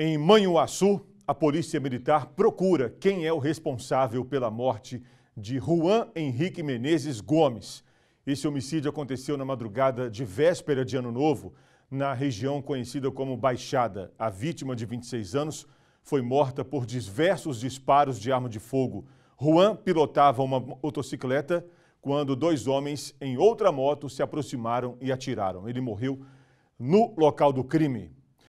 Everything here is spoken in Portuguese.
Em Manhuaçu, a Polícia Militar procura quem é o responsável pela morte de Juan Henrique Menezes Gomes. Esse homicídio aconteceu na madrugada de véspera de Ano Novo, na região conhecida como Baixada. A vítima, de 26 anos, foi morta por diversos disparos de arma de fogo. Juan pilotava uma motocicleta quando dois homens em outra moto se aproximaram e atiraram. Ele morreu no local do crime.